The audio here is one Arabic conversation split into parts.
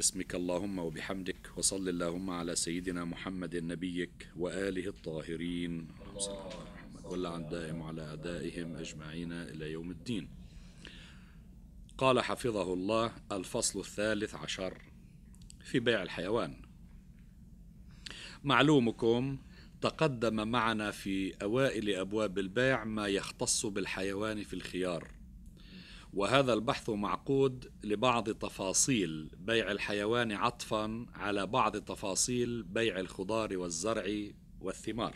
باسمك اللهم وبحمدك وصل اللهم على سيدنا محمد نبيك وآله الطاهرين ولا عن دائم على أعدائهم أجمعين إلى يوم الدين قال حفظه الله الفصل الثالث عشر في بيع الحيوان معلومكم تقدم معنا في أوائل أبواب البيع ما يختص بالحيوان في الخيار وهذا البحث معقود لبعض تفاصيل بيع الحيوان عطفا على بعض تفاصيل بيع الخضار والزرع والثمار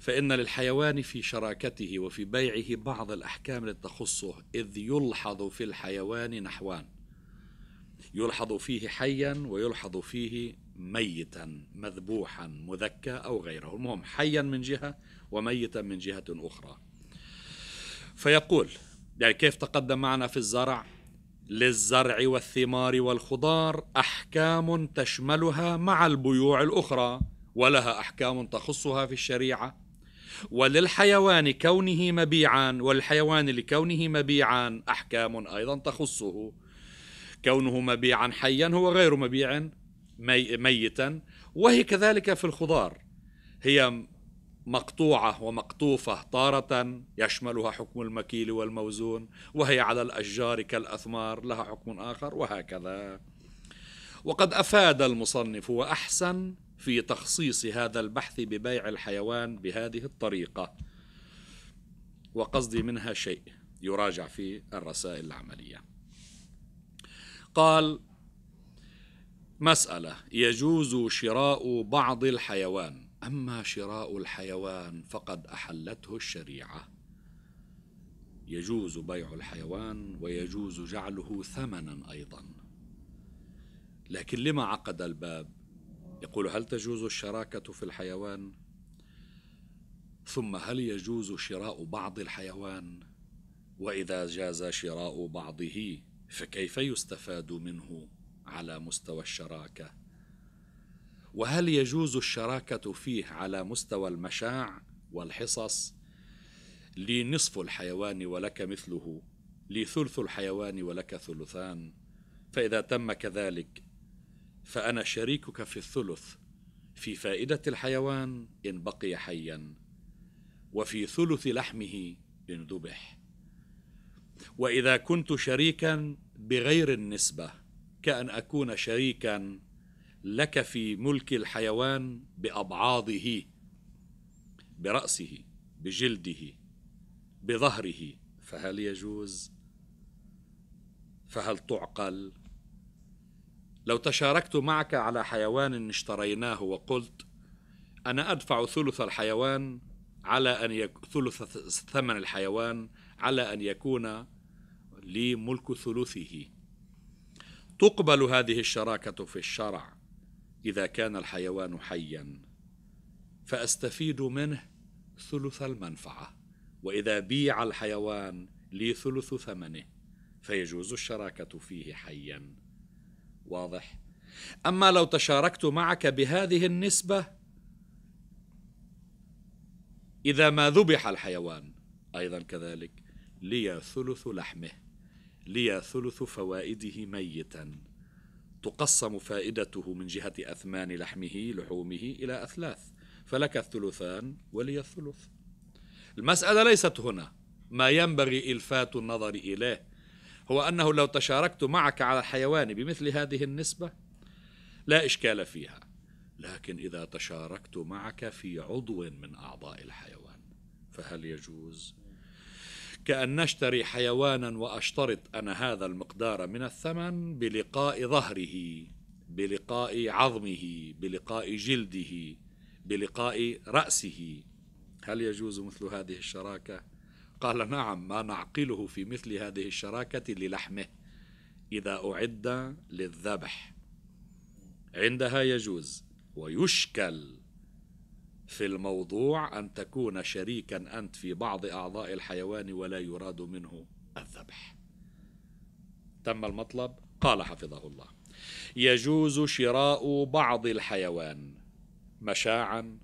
فإن للحيوان في شراكته وفي بيعه بعض الأحكام التي تخصه إذ يلحظ في الحيوان نحوان يلحظ فيه حيا ويلحظ فيه ميتا مذبوحا مذكى أو غيره المهم حيا من جهة وميتا من جهة أخرى فيقول يعني كيف تقدم معنا في الزرع للزرع والثمار والخضار احكام تشملها مع البيوع الاخرى ولها احكام تخصها في الشريعه وللحيوان كونه مبيعا والحيوان لكونه مبيعا احكام ايضا تخصه كونه مبيعا حيا هو غير مبيع ميتا وهي كذلك في الخضار هي مقطوعة ومقطوفة طارة يشملها حكم المكيل والموزون وهي على الأشجار كالأثمار لها حكم آخر وهكذا وقد أفاد المصنف وأحسن في تخصيص هذا البحث ببيع الحيوان بهذه الطريقة وقصدي منها شيء يراجع في الرسائل العملية قال مسألة يجوز شراء بعض الحيوان أما شراء الحيوان فقد أحلته الشريعة يجوز بيع الحيوان ويجوز جعله ثمنا أيضا لكن لما عقد الباب يقول هل تجوز الشراكة في الحيوان ثم هل يجوز شراء بعض الحيوان وإذا جاز شراء بعضه فكيف يستفاد منه على مستوى الشراكه وهل يجوز الشراكة فيه على مستوى المشاع والحصص لي نصف الحيوان ولك مثله لي ثلث الحيوان ولك ثلثان فإذا تم كذلك فأنا شريكك في الثلث في فائدة الحيوان إن بقي حيا وفي ثلث لحمه إن ذبح وإذا كنت شريكا بغير النسبة كأن أكون شريكا لك في ملك الحيوان بأبعاضه برأسه بجلده بظهره فهل يجوز فهل تعقل لو تشاركت معك على حيوان اشتريناه وقلت أنا أدفع ثلث الحيوان على أن يك... ثلث ثمن الحيوان على أن يكون لي ملك ثلثه تقبل هذه الشراكة في الشرع إذا كان الحيوان حيا فأستفيد منه ثلث المنفعة وإذا بيع الحيوان لي ثلث ثمنه فيجوز الشراكة فيه حيا واضح أما لو تشاركت معك بهذه النسبة إذا ما ذبح الحيوان أيضا كذلك لي ثلث لحمه لي ثلث فوائده ميتا تقسم فائدته من جهة أثمان لحمه لحومه إلى أثلاث فلك الثلثان ولي الثلث المسألة ليست هنا ما ينبغي إلفات النظر إليه هو أنه لو تشاركت معك على الحيوان بمثل هذه النسبة لا إشكال فيها لكن إذا تشاركت معك في عضو من أعضاء الحيوان فهل يجوز كأن نشتري حيوانا وأشترط أنا هذا المقدار من الثمن بلقاء ظهره بلقاء عظمه بلقاء جلده بلقاء رأسه هل يجوز مثل هذه الشراكة؟ قال نعم ما نعقله في مثل هذه الشراكة للحمه إذا أعد للذبح عندها يجوز ويشكل في الموضوع أن تكون شريكا أنت في بعض أعضاء الحيوان ولا يراد منه الذبح تم المطلب قال حفظه الله يجوز شراء بعض الحيوان مشاعا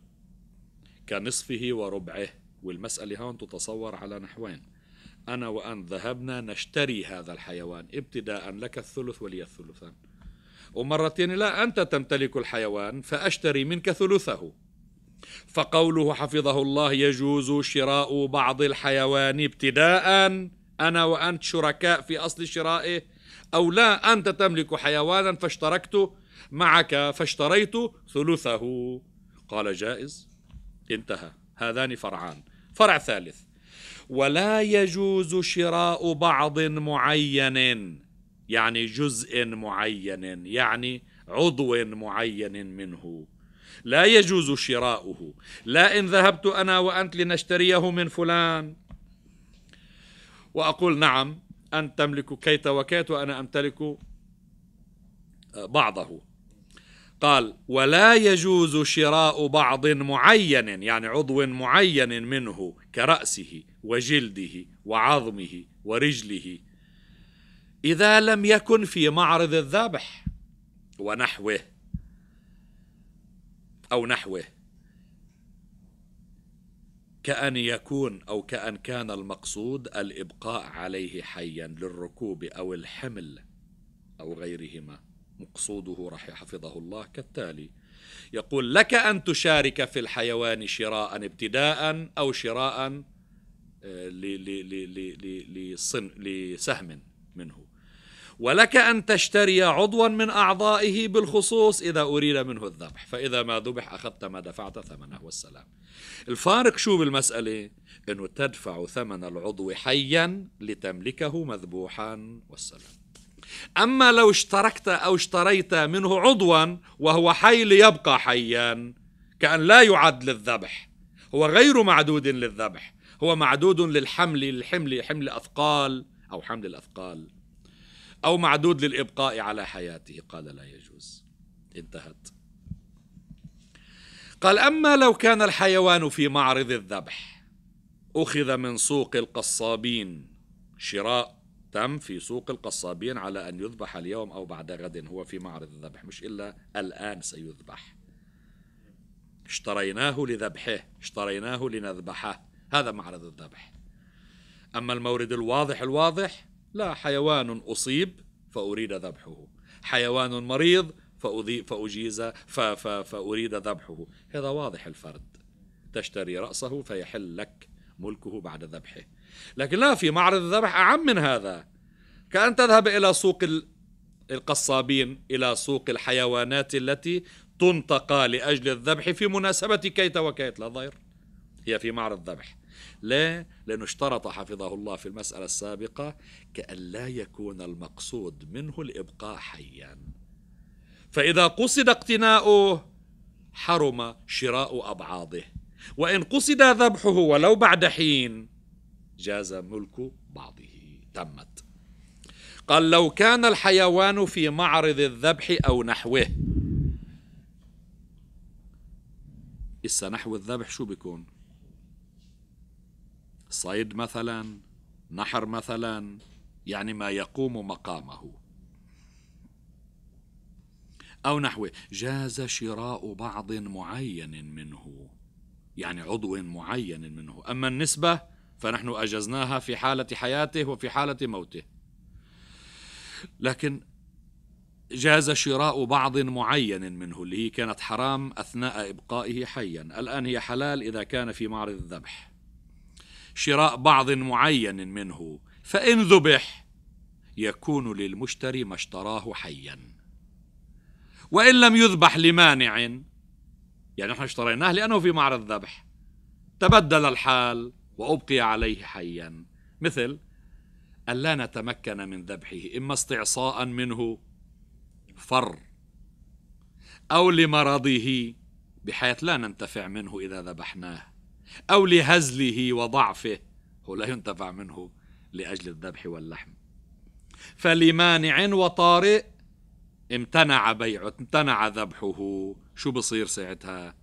كنصفه وربعه والمسألة هون تتصور على نحوين أنا وأن ذهبنا نشتري هذا الحيوان ابتداء لك الثلث ولي الثلثان ومرتين لا أنت تمتلك الحيوان فأشتري منك ثلثه فقوله حفظه الله يجوز شراء بعض الحيوان ابتداء أنا وأنت شركاء في أصل شرائه أو لا أنت تملك حيوانا فاشتركت معك فاشتريت ثلثه قال جائز انتهى هذان فرعان فرع ثالث ولا يجوز شراء بعض معين يعني جزء معين يعني عضو معين منه لا يجوز شراؤه لا إن ذهبت أنا وأنت لنشتريه من فلان وأقول نعم أنت تملك كيت وكيت وأنا أمتلك آه، بعضه قال ولا يجوز شراء بعض معين يعني عضو معين منه كرأسه وجلده وعظمه ورجله إذا لم يكن في معرض الذبح ونحوه أو نحوه كأن يكون أو كأن كان المقصود الإبقاء عليه حيا للركوب أو الحمل أو غيرهما مقصوده رح حفظه الله كالتالي يقول لك أن تشارك في الحيوان شراء ابتداء أو شراء آه، لسهم منه ولك أن تشتري عضوا من أعضائه بالخصوص إذا أريد منه الذبح فإذا ما ذبح أخذت ما دفعت ثمنه والسلام الفارق شو بالمسألة أنه تدفع ثمن العضو حيا لتملكه مذبوحا والسلام أما لو اشتركت أو اشتريت منه عضوا وهو حي ليبقى حيا كأن لا يعد للذبح هو غير معدود للذبح هو معدود للحمل الحمل حمل أثقال أو حمل الأثقال أو معدود للإبقاء على حياته قال لا يجوز انتهت قال أما لو كان الحيوان في معرض الذبح أخذ من سوق القصابين شراء تم في سوق القصابين على أن يذبح اليوم أو بعد غد هو في معرض الذبح مش إلا الآن سيذبح اشتريناه لذبحه اشتريناه لنذبحه هذا معرض الذبح أما المورد الواضح الواضح لا حيوان أصيب فأريد ذبحه حيوان مريض فأجيز فأريد ذبحه هذا واضح الفرد تشتري رأسه فيحل لك ملكه بعد ذبحه لكن لا في معرض الذبح أعم من هذا كأن تذهب إلى سوق القصابين إلى سوق الحيوانات التي تنتقى لأجل الذبح في مناسبة كيت وكيت لا ضير هي في معرض ذبح ليه؟ لأنه اشترط حفظه الله في المسألة السابقة كأن لا يكون المقصود منه الإبقاء حيا فإذا قصد اقتناؤه حرم شراء أبعاضه وإن قصد ذبحه ولو بعد حين جاز ملك بعضه تمت قال لو كان الحيوان في معرض الذبح أو نحوه إسا نحو الذبح شو بيكون صيد مثلا نحر مثلا يعني ما يقوم مقامه أو نحوه جاز شراء بعض معين منه يعني عضو معين منه أما النسبة فنحن أجزناها في حالة حياته وفي حالة موته لكن جاز شراء بعض معين منه اللي هي كانت حرام أثناء إبقائه حيا الآن هي حلال إذا كان في معرض الذبح شراء بعض معين منه فإن ذبح يكون للمشتري ما اشتراه حيا وإن لم يذبح لمانع يعني نحن اشتريناه لأنه في معرض ذبح تبدل الحال وأبقي عليه حيا مثل ألا نتمكن من ذبحه إما استعصاء منه فر أو لمرضه بحيث لا ننتفع منه إذا ذبحناه أو لهزله وضعفه هو لا ينتفع منه لأجل الذبح واللحم فلمانع وطارئ امتنع بيعه امتنع ذبحه شو بصير ساعتها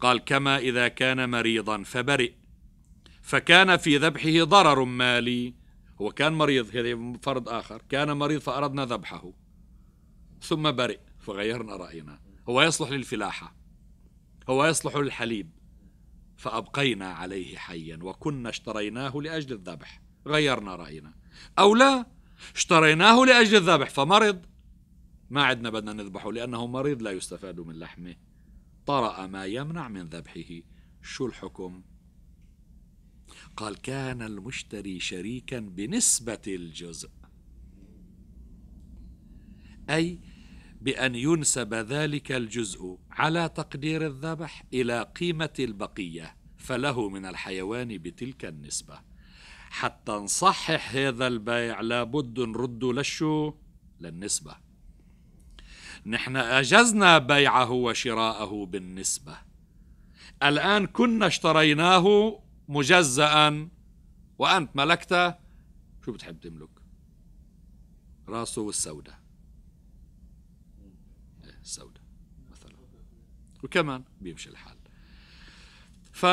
قال كما إذا كان مريضا فبرئ فكان في ذبحه ضرر مالي هو كان مريض هذا فرض آخر كان مريض فأردنا ذبحه ثم برئ فغيرنا رأينا هو يصلح للفلاحة هو يصلح للحليب فأبقينا عليه حيا وكنا اشتريناه لأجل الذبح غيرنا رأينا أو لا اشتريناه لأجل الذبح فمرض ما عدنا بدنا نذبحه لأنه مريض لا يستفاد من لحمه طرأ ما يمنع من ذبحه شو الحكم قال كان المشتري شريكا بنسبة الجزء أي بأن ينسب ذلك الجزء على تقدير الذبح إلى قيمة البقية فله من الحيوان بتلك النسبة حتى نصحح هذا البيع لابد نرد للشو للنسبة نحن أجزنا بيعه وشراءه بالنسبة الآن كنا اشتريناه مجزأ وأنت ملكته شو بتحب تملك راسه والسوداء السوداء مثلا وكمان بيمشي الحال ف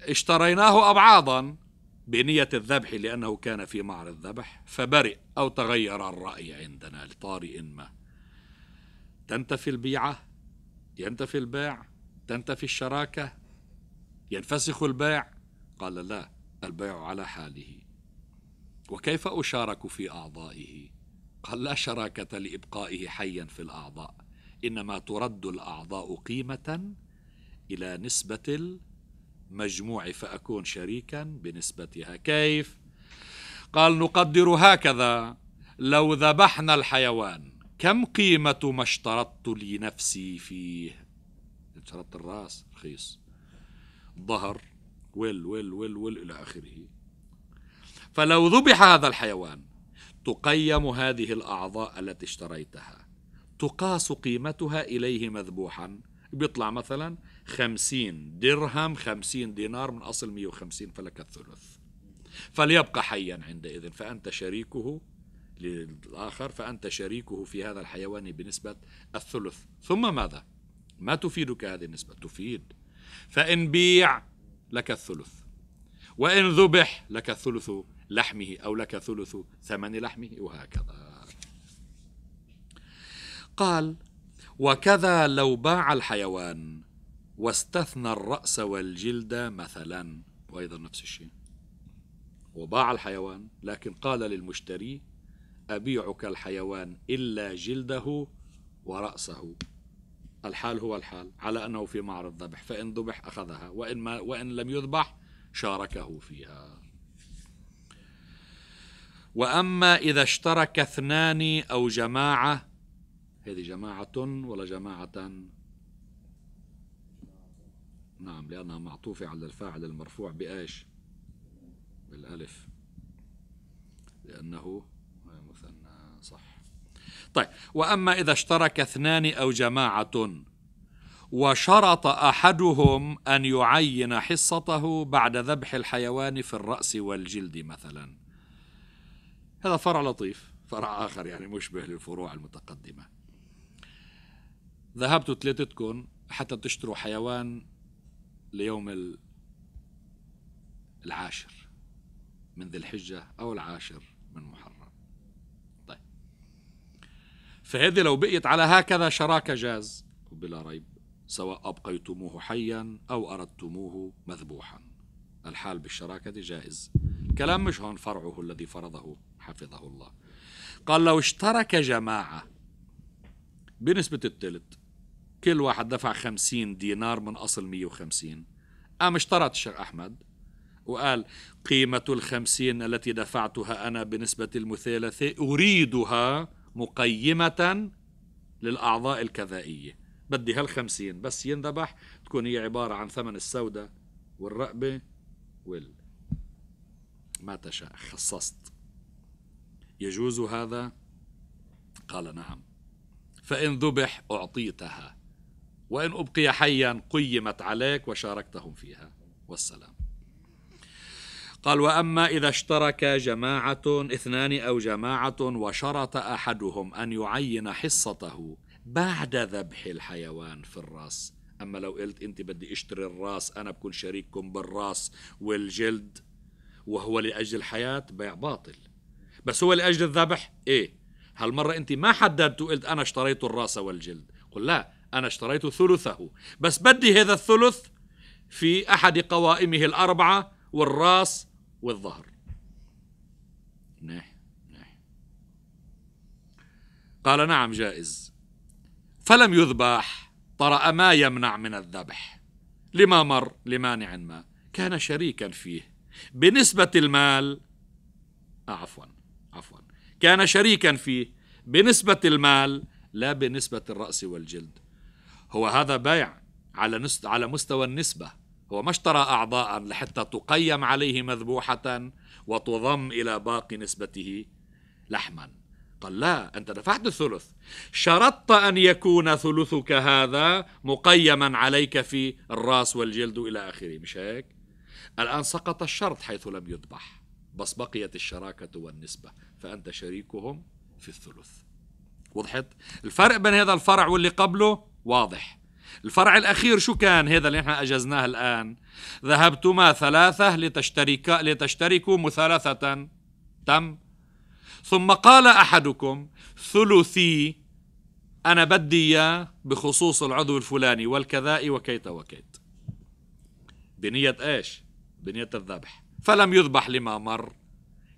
اشتريناه أبعاضا بنية الذبح لأنه كان في معرض ذبح فبرئ أو تغير الرأي عندنا لطارئ ما تنتفي البيعة ينتفي الباع تنتفي الشراكة ينفسخ الباع قال لا البيع على حاله وكيف أشارك في أعضائه قال لا شراكة لإبقائه حيا في الأعضاء إنما ترد الأعضاء قيمة إلى نسبة المجموع فأكون شريكا بنسبتها كيف؟ قال نقدر هكذا لو ذبحنا الحيوان كم قيمة ما اشترطت لنفسي فيه اشترطت الرأس رخيص ظهر ويل ويل ويل ويل إلى آخره فلو ذبح هذا الحيوان تقيم هذه الأعضاء التي اشتريتها تقاس قيمتها إليه مذبوحا بيطلع مثلا خمسين درهم خمسين دينار من أصل مئة وخمسين فلك الثلث فليبقى حيا عندئذ فأنت شريكه للآخر فأنت شريكه في هذا الحيوان بنسبة الثلث ثم ماذا؟ ما تفيدك هذه النسبة تفيد فإن بيع لك الثلث وإن ذبح لك الثلث لحمه أو لك ثلث ثمن لحمه وهكذا قال وكذا لو باع الحيوان واستثنى الرأس والجلد مثلا وأيضا نفس الشيء وباع الحيوان لكن قال للمشتري أبيعك الحيوان إلا جلده ورأسه الحال هو الحال على أنه في معرض ذبح فإن ذبح أخذها وإن, ما وإن لم يذبح شاركه فيها واما اذا اشترك اثنان او جماعه هذه جماعه ولا جماعه نعم لانها معطوفه على الفاعل المرفوع بايش بالالف لانه مثنى صح طيب واما اذا اشترك اثنان او جماعه وشرط احدهم ان يعين حصته بعد ذبح الحيوان في الراس والجلد مثلا هذا فرع لطيف فرع آخر يعني مشبه للفروع المتقدمة ذهبت ثلاثتكم حتى تشتروا حيوان ليوم العاشر من ذي الحجة أو العاشر من محرم طيب فهذه لو بقيت على هكذا شراكة جاز بلا ريب سواء أبقيتموه حيا أو أردتموه مذبوحا الحال بالشراكة جائز الكلام مش هون فرعه الذي فرضه حفظه الله قال لو اشترك جماعة بنسبة الثلث كل واحد دفع خمسين دينار من أصل مية وخمسين قام اشترط الشيخ أحمد وقال قيمة الخمسين التي دفعتها أنا بنسبة المثالثة أريدها مقيمة للأعضاء الكذائية بدي هالخمسين بس ينذبح تكون هي عبارة عن ثمن السودة والرقبة وال ما تشاء خصصت يجوز هذا قال نعم فإن ذبح أعطيتها وإن أبقي حيا قيمت عليك وشاركتهم فيها والسلام قال واما اذا اشترك جماعه اثنان او جماعه وشرط احدهم ان يعين حصته بعد ذبح الحيوان في الراس اما لو قلت انت بدي اشتري الراس انا بكون شريككم بالراس والجلد وهو لأجل الحياة بيع باطل بس هو لأجل الذبح إيه هالمرة أنت ما حددت وقلت أنا اشتريت الرأس والجلد قل لا أنا اشتريت ثلثه بس بدي هذا الثلث في أحد قوائمه الأربعة والرأس والظهر منيح نعم، نعم. منيح قال نعم جائز فلم يذبح طرأ ما يمنع من الذبح لما مر لمانع ما كان شريكا فيه بنسبة المال آه، عفوا عفوا كان شريكا فيه بنسبة المال لا بنسبة الرأس والجلد هو هذا بيع على على مستوى النسبة هو ما اشترى أعضاء لحتى تقيم عليه مذبوحة وتضم إلى باقي نسبته لحما قال لا أنت دفعت الثلث شرطت أن يكون ثلثك هذا مقيما عليك في الرأس والجلد إلى آخره مش هيك؟ الآن سقط الشرط حيث لم يذبح بس بقيت الشراكة والنسبة فأنت شريكهم في الثلث وضحت الفرق بين هذا الفرع واللي قبله واضح الفرع الأخير شو كان هذا اللي نحن أجزناه الآن ذهبتما ثلاثة لتشترك لتشتركوا مثالثة تم ثم قال أحدكم ثلثي أنا بدي إياه بخصوص العضو الفلاني والكذاء وكيت وكيت بنية إيش؟ بنية الذبح فلم يذبح لما مر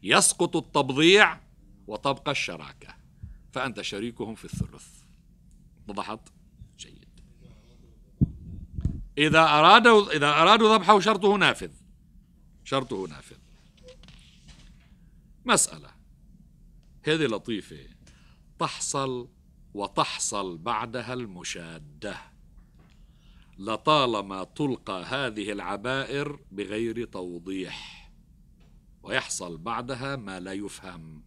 يسقط التبضيع وتبقى الشراكة فأنت شريكهم في الثلث وضحت؟ جيد إذا أرادوا إذا أرادوا ذبحه شرطه نافذ شرطه نافذ مسألة هذه لطيفة تحصل وتحصل بعدها المشاده لطالما تلقى هذه العبائر بغير توضيح ويحصل بعدها ما لا يفهم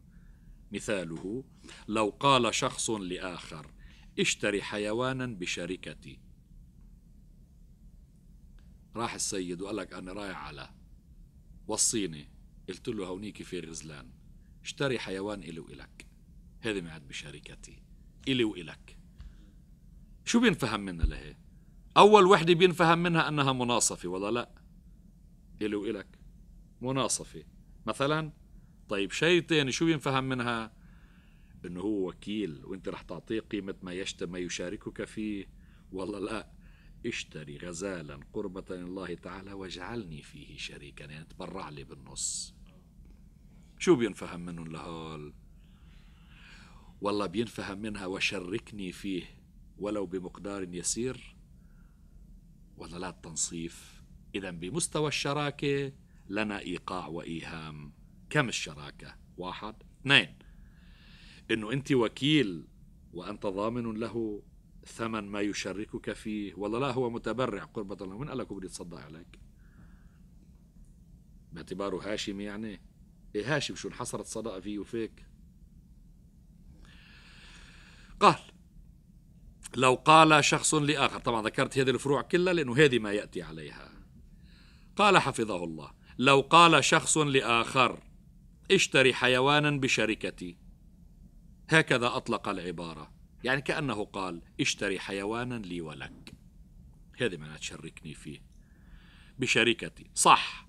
مثاله لو قال شخص لاخر اشتري حيوانا بشركتي راح السيد وقال لك انا رايح على وصيني قلت له هونيك في غزلان اشتري حيوان إلي وإلك هذه معد بشركتي إلي وإلك شو بينفهم منها لهيك أول وحدة بينفهم منها أنها مناصفة ولا لا إلي وإلك مناصفة مثلا طيب شيء تاني شو ينفهم منها انه هو وكيل وانت رح تعطيه قيمة ما يشت ما يشاركك فيه والله لا اشتري غزالا قربة الله تعالى واجعلني فيه شريكا يعني تبرع لي بالنص شو بينفهم منهم لهول والله بينفهم منها وشركني فيه ولو بمقدار يسير ولا لا التنصيف إذا بمستوى الشراكة لنا إيقاع وإيهام كم الشراكة واحد اثنين أنه أنت وكيل وأنت ضامن له ثمن ما يشركك فيه ولا لا هو متبرع قربة الله من قال لك بدي يتصدى عليك باعتباره هاشم يعني إيه هاشم شو انحصرت صدقة فيه وفيك قال لو قال شخص لآخر طبعا ذكرت هذه الفروع كلها لأنه هذه ما يأتي عليها قال حفظه الله لو قال شخص لآخر اشتري حيوانا بشركتي هكذا أطلق العبارة يعني كأنه قال اشتري حيوانا لي ولك هذه معناها تشركني فيه بشركتي صح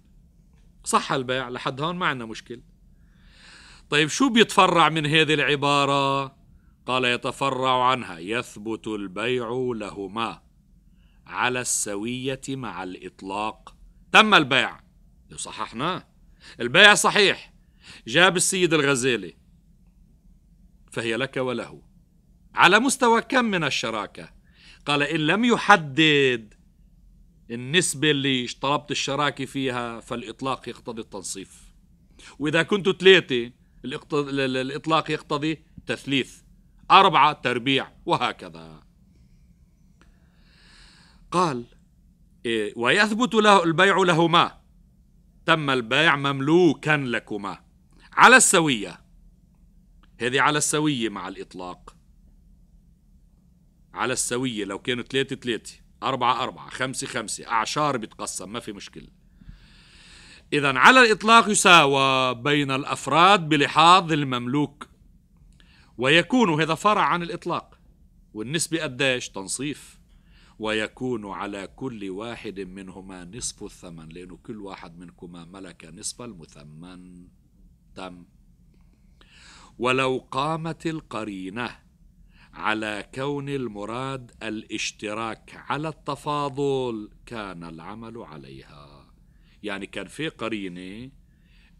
صح البيع لحد هون ما عندنا مشكل طيب شو بيتفرع من هذه العبارة قال يتفرع عنها يثبت البيع لهما على السوية مع الإطلاق تم البيع لو صححناه البيع صحيح جاب السيد الغزالي فهي لك وله على مستوى كم من الشراكة قال إن لم يحدد النسبة اللي طلبت الشراكة فيها فالإطلاق يقتضي التنصيف وإذا كنتوا ثلاثة الإطلاق يقتضي تثليث أربعة تربيع وهكذا قال إيه، ويثبت له البيع لهما تم البيع مملوكا لكما على السوية هذه على السوية مع الإطلاق على السوية لو كانوا ثلاثة ثلاثة أربعة أربعة خمسة خمسة أعشار بتقسم ما في مشكلة إذا على الإطلاق يساوى بين الأفراد بلحاظ المملوك ويكون هذا فرع عن الإطلاق والنسبة قداش تنصيف ويكون على كل واحد منهما نصف الثمن لأنه كل واحد منكما ملك نصف المثمن تم ولو قامت القرينة على كون المراد الاشتراك على التفاضل كان العمل عليها يعني كان في قرينه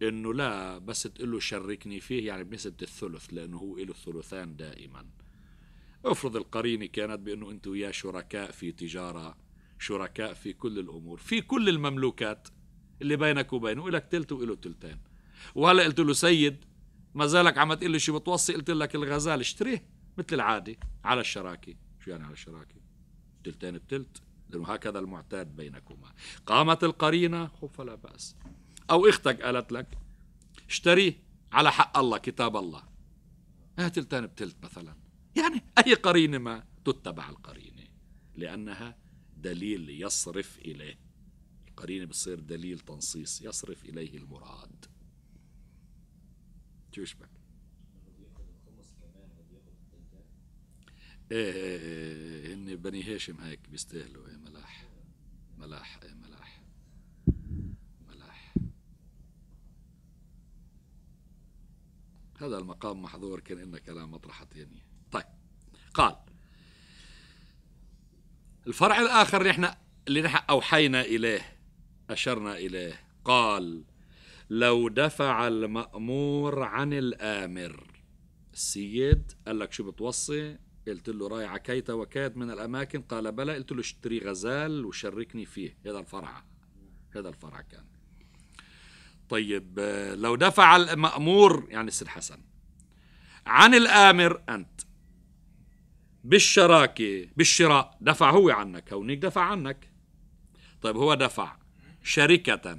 انه لا بس تقول له شركني فيه يعني بنسبه الثلث لانه هو له ثلثان دائما افرض القرينه كانت بانه انت وياه شركاء في تجاره شركاء في كل الامور في كل المملوكات اللي بينك وبينه لك ثلث وله ثلثين وهلا قلت له سيد ما زالك عم تقول لي شو بتوصي قلت لك الغزال اشتريه مثل العاده على الشراكه شو يعني على الشراكه ثلثين بثلث لانه هكذا المعتاد بينكما قامت القرينه لا باس أو أختك قالت لك اشتريه على حق الله كتاب الله ها إيه، تلتان بتلت مثلا يعني أي قرينة ما تتبع القرينة لأنها دليل يصرف إليه القرينة بتصير دليل تنصيص يصرف إليه المراد تشبك يشبك إيه, إيه, إيه, إيه هن بني هاشم هيك بيستاهلوا إيه ملاح ملاح إيه ملاح هذا المقام محظور كان إن كلام مطرحة يعني طيب قال الفرع الآخر اللي احنا اللي نحن أوحينا إليه أشرنا إليه قال لو دفع المأمور عن الآمر السيد قال لك شو بتوصي قلت له راي عكيت وكاد من الأماكن قال بلى قلت له اشتري غزال وشركني فيه هذا الفرع هذا الفرع كان طيب آه، لو دفع المأمور يعني السيد حسن عن الآمر أنت بالشراكة بالشراء دفع هو عنك هونيك دفع عنك طيب هو دفع شركة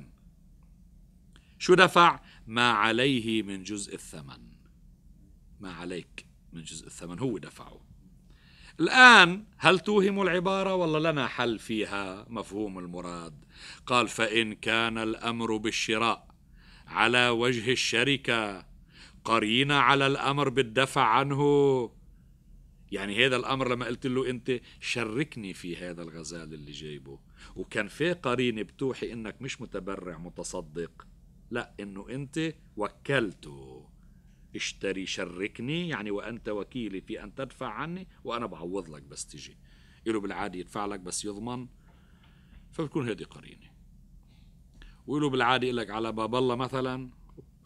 شو دفع ما عليه من جزء الثمن ما عليك من جزء الثمن هو دفعه الآن هل توهم العبارة ولا لنا حل فيها مفهوم المراد قال فإن كان الأمر بالشراء على وجه الشركه قرينه على الامر بالدفع عنه يعني هذا الامر لما قلت له انت شركني في هذا الغزال اللي جايبه وكان في قرينه بتوحي انك مش متبرع متصدق لا انه انت وكلته اشتري شركني يعني وانت وكيلي في ان تدفع عني وانا بعوض لك بس تجي إله بالعاده يدفع لك بس يضمن فبتكون هذه قرينه ويقولوا بالعاده لك على باب الله مثلا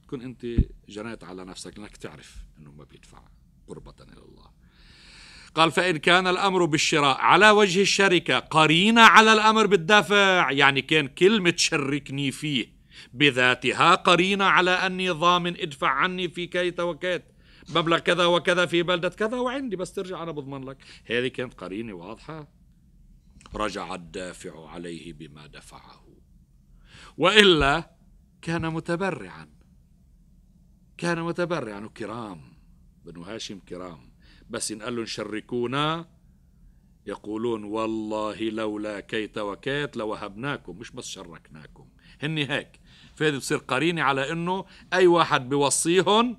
تكون انت جنيت على نفسك لانك تعرف انه ما بيدفع قربة الى الله قال فإن كان الأمر بالشراء على وجه الشركة قرينة على الأمر بالدفع يعني كان كلمة شركني فيه بذاتها قرينة على أني ضامن ادفع عني في كيت وكيت مبلغ كذا وكذا في بلدة كذا وعندي بس ترجع أنا بضمن لك هذه كانت قرينة واضحة رجع الدافع عليه بما دفعه والا كان متبرعا كان متبرعا كرام بنو هاشم كرام بس ان قال لهم شركونا يقولون والله لولا كيت وكيت لوهبناكم مش بس شركناكم هن هيك فهذه بتصير قرينة على انه اي واحد بيوصيهم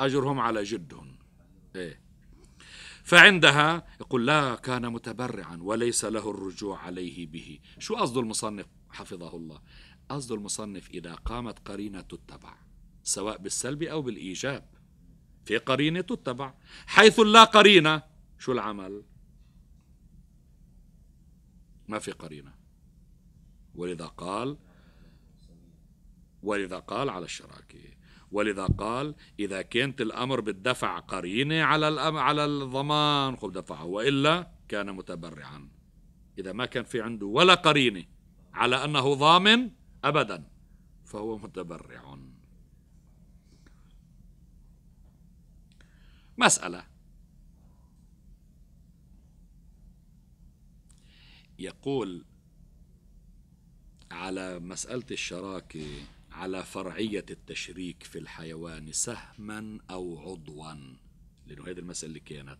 اجرهم على جدهم ايه فعندها يقول لا كان متبرعا وليس له الرجوع عليه به شو قصده المصنف حفظه الله قصد المصنف إذا قامت قرينة تتبع سواء بالسلب أو بالإيجاب في قرينة تتبع حيث لا قرينة شو العمل ما في قرينة ولذا قال ولذا قال على الشراكة ولذا قال إذا كانت الأمر بالدفع قرينة على الأم على الضمان خب دفعه وإلا كان متبرعا إذا ما كان في عنده ولا قرينة على أنه ضامن أبدا فهو متبرع مسألة يقول على مسألة الشراكة على فرعية التشريك في الحيوان سهما أو عضوا لأنه هذه المسألة اللي كانت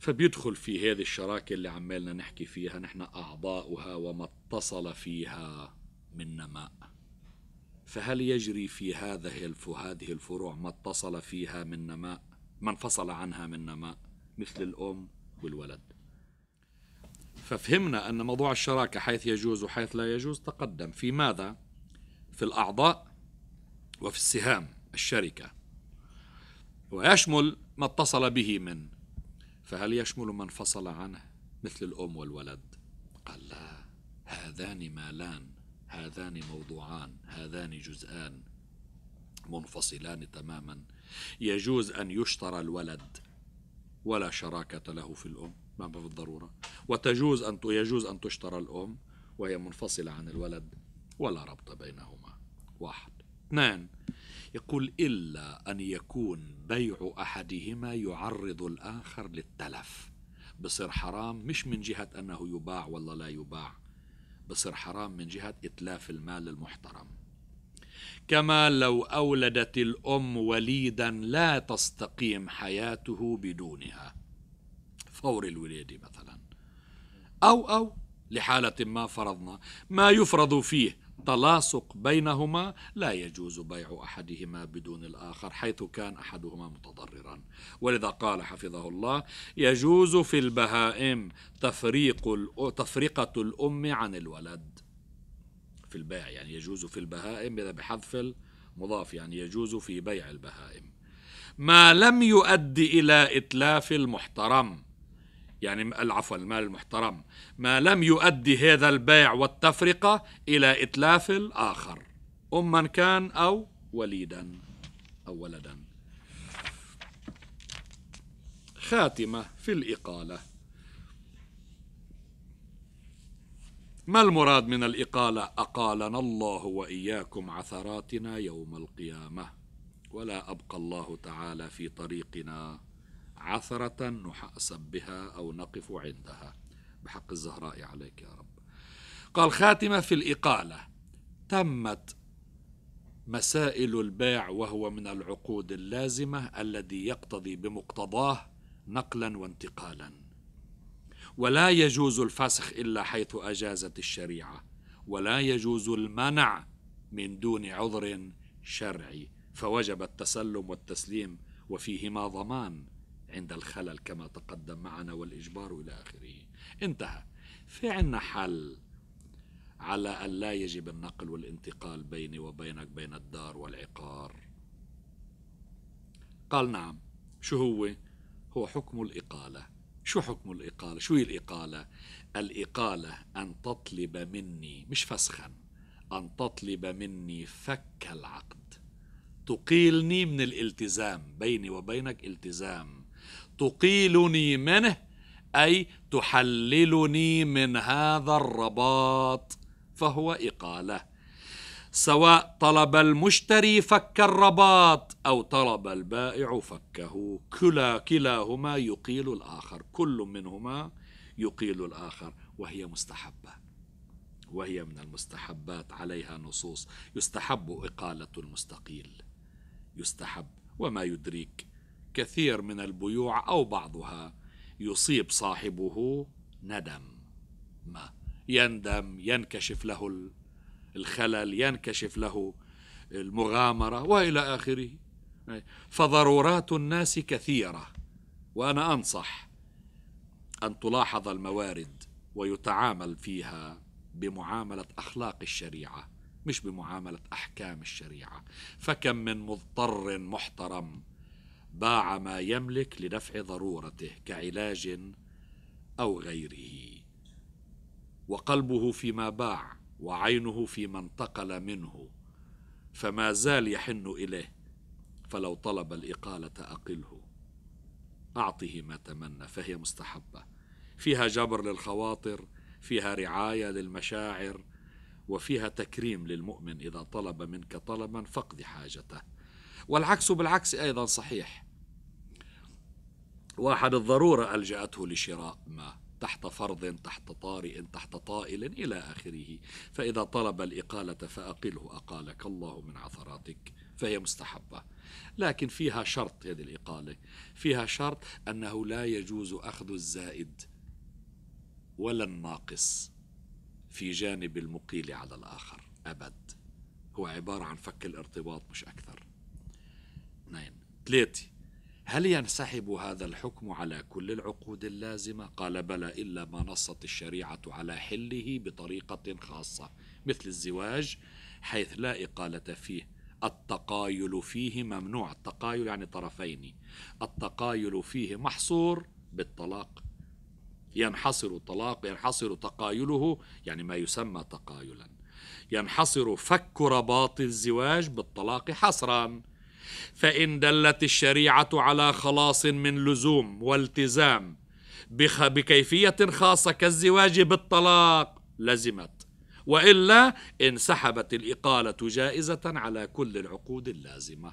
فبيدخل في هذه الشراكة اللي عمالنا نحكي فيها نحن أعضاؤها وما اتصل فيها من نماء فهل يجري في هذه هذه الفروع ما اتصل فيها من نماء ما انفصل عنها من نماء مثل الأم والولد ففهمنا أن موضوع الشراكة حيث يجوز وحيث لا يجوز تقدم في ماذا؟ في الأعضاء وفي السهام الشركة ويشمل ما اتصل به من فهل يشمل من فصل عنه مثل الأم والولد قال لا هذان مالان هذان موضوعان هذان جزءان منفصلان تماما يجوز أن يشترى الولد ولا شراكة له في الأم ما بالضرورة وتجوز أن يجوز أن تشترى الأم وهي منفصلة عن الولد ولا ربط بينهما واحد اثنان يقول إلا أن يكون بيع أحدهما يعرض الآخر للتلف بصير حرام مش من جهة أنه يباع ولا لا يباع بصير حرام من جهة إتلاف المال المحترم كما لو أولدت الأم وليدا لا تستقيم حياته بدونها فور الولادة مثلا أو أو لحالة ما فرضنا ما يفرض فيه تلاصق بينهما لا يجوز بيع احدهما بدون الاخر حيث كان احدهما متضررا ولذا قال حفظه الله يجوز في البهائم تفريق تفرقه الام عن الولد في البيع يعني يجوز في البهائم اذا بحذف المضاف يعني يجوز في بيع البهائم ما لم يؤدي الى اتلاف المحترم يعني العفو المال المحترم ما لم يؤدي هذا البيع والتفرقة إلى إتلاف الآخر أما كان أو وليدا أو ولدا خاتمة في الإقالة ما المراد من الإقالة أقالنا الله وإياكم عثراتنا يوم القيامة ولا أبقى الله تعالى في طريقنا عثرة نحاسب بها أو نقف عندها بحق الزهراء عليك يا رب قال خاتمة في الإقالة تمت مسائل البيع وهو من العقود اللازمة الذي يقتضي بمقتضاه نقلا وانتقالا ولا يجوز الفسخ إلا حيث أجازت الشريعة ولا يجوز المنع من دون عذر شرعي فوجب التسلم والتسليم وفيهما ضمان عند الخلل كما تقدم معنا والإجبار إلى آخره انتهى في عنا حل على أن لا يجب النقل والانتقال بيني وبينك بين الدار والعقار قال نعم شو هو هو حكم الإقالة شو حكم الإقالة شو هي الإقالة الإقالة أن تطلب مني مش فسخا أن تطلب مني فك العقد تقيلني من الالتزام بيني وبينك التزام تقيلني منه أي تحللني من هذا الرباط فهو إقالة سواء طلب المشتري فك الرباط أو طلب البائع فكه كلا كلاهما يقيل الآخر كل منهما يقيل الآخر وهي مستحبة وهي من المستحبات عليها نصوص يستحب إقالة المستقيل يستحب وما يدريك الكثير من البيوع أو بعضها يصيب صاحبه ندم ما يندم ينكشف له الخلل ينكشف له المغامرة وإلى آخره فضرورات الناس كثيرة وأنا أنصح أن تلاحظ الموارد ويتعامل فيها بمعاملة أخلاق الشريعة مش بمعاملة أحكام الشريعة فكم من مضطر محترم باع ما يملك لدفع ضرورته كعلاج او غيره وقلبه فيما باع وعينه فيما انتقل منه فما زال يحن اليه فلو طلب الاقاله اقله اعطه ما تمنى فهي مستحبه فيها جبر للخواطر فيها رعايه للمشاعر وفيها تكريم للمؤمن اذا طلب منك طلبا فاقض حاجته والعكس بالعكس أيضا صحيح واحد الضرورة ألجأته لشراء ما تحت فرض تحت طارئ تحت طائل إلى آخره فإذا طلب الإقالة فأقله أقالك الله من عثراتك فهي مستحبة لكن فيها شرط هذه الإقالة فيها شرط أنه لا يجوز أخذ الزائد ولا الناقص في جانب المقيل على الآخر أبد هو عبارة عن فك الارتباط مش أكثر اثنين ثلاثة هل ينسحب هذا الحكم على كل العقود اللازمة؟ قال بلى إلا ما نصت الشريعة على حله بطريقة خاصة مثل الزواج حيث لا إقالة فيه التقايل فيه ممنوع التقايل يعني طرفين التقايل فيه محصور بالطلاق ينحصر طلاق ينحصر تقايله يعني ما يسمى تقايلا ينحصر فك رباط الزواج بالطلاق حصرا فان دلت الشريعه على خلاص من لزوم والتزام بكيفيه خاصه كالزواج بالطلاق لزمت والا انسحبت الاقاله جائزه على كل العقود اللازمه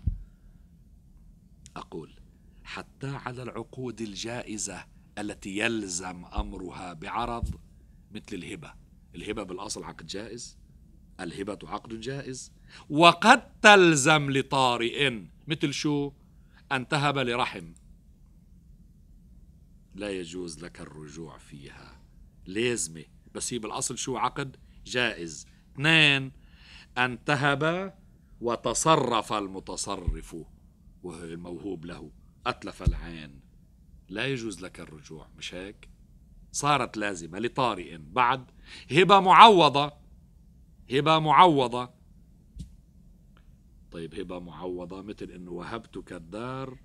اقول حتى على العقود الجائزه التي يلزم امرها بعرض مثل الهبه الهبه بالاصل عقد جائز الهبه عقد جائز وقد تلزم لطارئ مثل شو أن تهب لرحم لا يجوز لك الرجوع فيها لازمة بس هي بالأصل شو عقد جائز اثنين أن تهب وتصرف المتصرف وهو الموهوب له أتلف العين لا يجوز لك الرجوع مش هيك صارت لازمة لطارئ بعد هبة معوضة هبة معوضة طيب هبة معوضة مثل أنه وهبتك الدار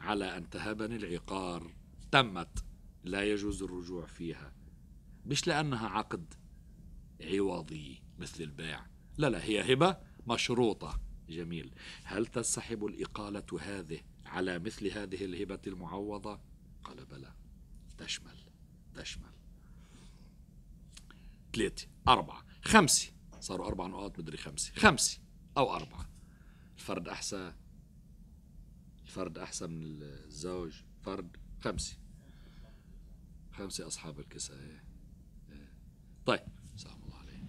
على أن تهبني العقار تمت لا يجوز الرجوع فيها مش لأنها عقد عوضي مثل البيع لا لا هي هبة مشروطة جميل هل تنسحب الإقالة هذه على مثل هذه الهبة المعوضة قال بلى تشمل تشمل ثلاثة أربعة خمسة صاروا أربع نقاط مدري خمسة خمسة أو أربعة الفرد أحسن الفرد أحسن من الزوج فرد خمسة خمسة أصحاب الكساء إيه. طيب سلام الله عليه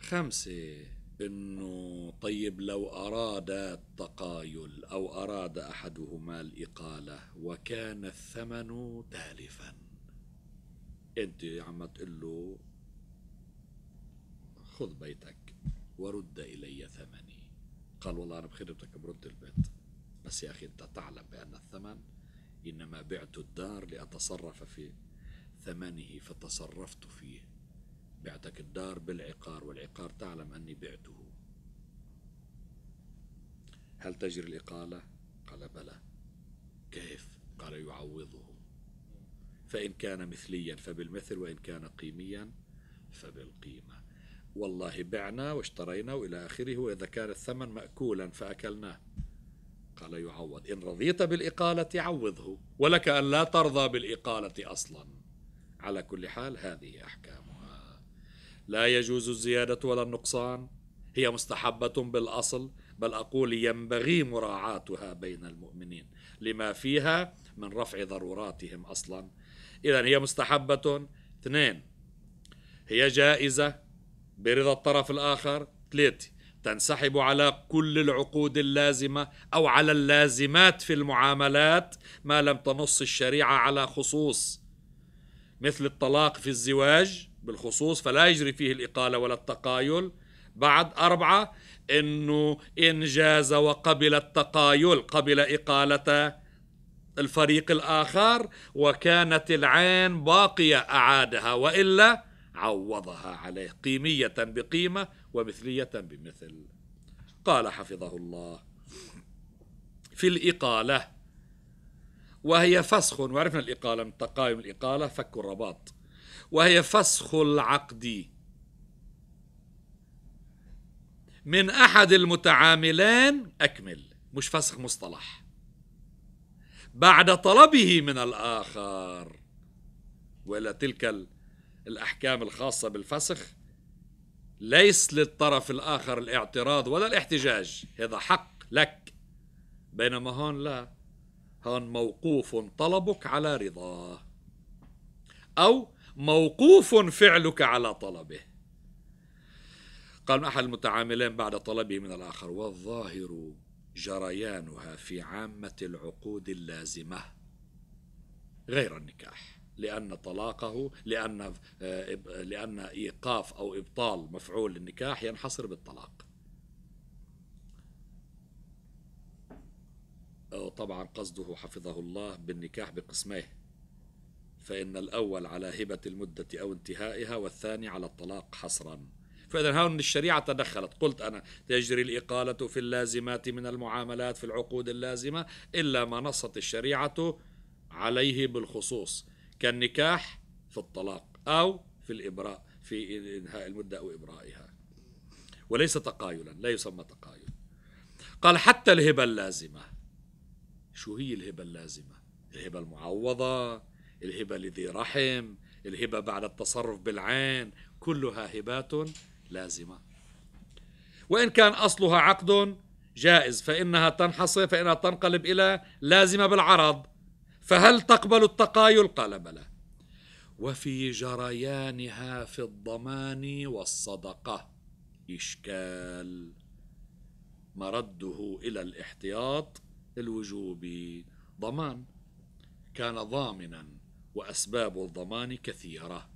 خمسة انه طيب لو اراد التقايل او اراد احدهما الاقاله وكان الثمن تالفا انت عم تقول له خذ بيتك ورد الي ثمن قال والله أنا بخدمتك برد البيت بس يا أخي أنت تعلم بأن الثمن إنما بعت الدار لأتصرف في ثمنه فتصرفت فيه بعتك الدار بالعقار والعقار تعلم أني بعته هل تجري الإقالة؟ قال بلى كيف؟ قال يعوضه فإن كان مثليا فبالمثل وإن كان قيميا فبالقيمة والله بعنا واشترينا وإلى آخره وإذا كان الثمن مأكولا فأكلناه قال يعوض إن رضيت بالإقالة عوضه ولك أن لا ترضى بالإقالة أصلا على كل حال هذه أحكامها لا يجوز الزيادة ولا النقصان هي مستحبة بالأصل بل أقول ينبغي مراعاتها بين المؤمنين لما فيها من رفع ضروراتهم أصلا إذا هي مستحبة اثنين هي جائزة برضا الطرف الآخر ثلاثة تنسحب على كل العقود اللازمة أو على اللازمات في المعاملات ما لم تنص الشريعة على خصوص مثل الطلاق في الزواج بالخصوص فلا يجري فيه الإقالة ولا التقايل بعد أربعة أنه إن جاز وقبل التقايل قبل إقالة الفريق الآخر وكانت العين باقية أعادها وإلا عوضها عليه قيمية بقيمة ومثلية بمثل قال حفظه الله في الإقالة وهي فسخ وعرفنا الإقالة من تقايم الإقالة فك الرباط وهي فسخ العقد من أحد المتعاملين أكمل مش فسخ مصطلح بعد طلبه من الآخر ولا تلك الأحكام الخاصة بالفسخ ليس للطرف الآخر الاعتراض ولا الاحتجاج هذا حق لك بينما هون لا هون موقوف طلبك على رضاه أو موقوف فعلك على طلبه قال أحد المتعاملين بعد طلبه من الآخر والظاهر جريانها في عامة العقود اللازمة غير النكاح لأن طلاقه لأن آه، لأن إيقاف أو إبطال مفعول النكاح ينحصر بالطلاق طبعا قصده حفظه الله بالنكاح بقسميه فإن الأول على هبة المدة أو انتهائها والثاني على الطلاق حصرا فإذا هون الشريعة تدخلت قلت أنا تجري الإقالة في اللازمات من المعاملات في العقود اللازمة إلا ما نصت الشريعة عليه بالخصوص كالنكاح في الطلاق أو في الإبراء في إنهاء المدة أو إبرائها وليس تقايلا لا يسمى تقايل قال حتى الهبة اللازمة شو هي الهبة اللازمة الهبة المعوضة الهبة لذي رحم الهبة بعد التصرف بالعين كلها هبات لازمة وإن كان أصلها عقد جائز فإنها تنحصر فإنها تنقلب إلى لازمة بالعرض فهل تقبل التقايل قال بلى وفي جريانها في الضمان والصدقه اشكال مرده الى الاحتياط الوجوبي ضمان كان ضامنا واسباب الضمان كثيره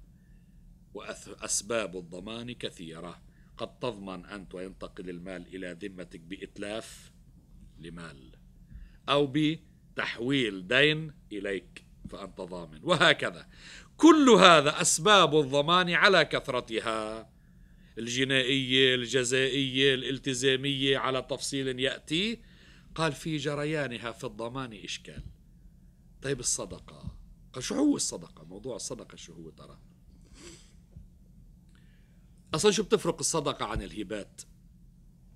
واسباب الضمان كثيره قد تضمن انت وينتقل المال الى ذمتك باتلاف لمال او ب تحويل دين إليك فأنت ضامن وهكذا كل هذا أسباب الضمان على كثرتها الجنائية الجزائية الالتزامية على تفصيل يأتي قال في جريانها في الضمان إشكال طيب الصدقة قال شو هو الصدقة موضوع الصدقة شو هو ترى أصلا شو بتفرق الصدقة عن الهبات